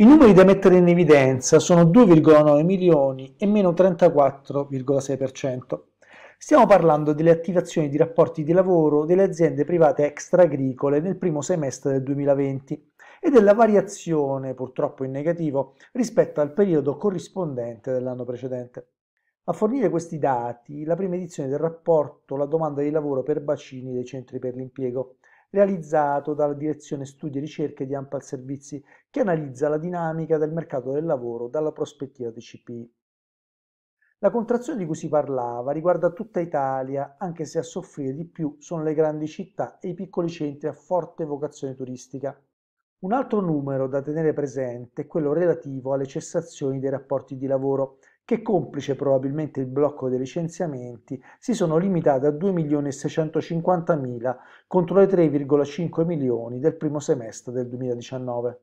I numeri da mettere in evidenza sono 2,9 milioni e meno 34,6%. Stiamo parlando delle attivazioni di rapporti di lavoro delle aziende private extra-agricole nel primo semestre del 2020 e della variazione, purtroppo in negativo, rispetto al periodo corrispondente dell'anno precedente. A fornire questi dati la prima edizione del rapporto La domanda di lavoro per bacini dei centri per l'impiego, realizzato dalla Direzione Studi e Ricerche di Ampal Servizi, che analizza la dinamica del mercato del lavoro dalla prospettiva dei CPI. La contrazione di cui si parlava riguarda tutta Italia, anche se a soffrire di più sono le grandi città e i piccoli centri a forte vocazione turistica. Un altro numero da tenere presente è quello relativo alle cessazioni dei rapporti di lavoro, che complice probabilmente il blocco dei licenziamenti si sono limitate a 2.650.000 contro le 3,5 milioni del primo semestre del 2019.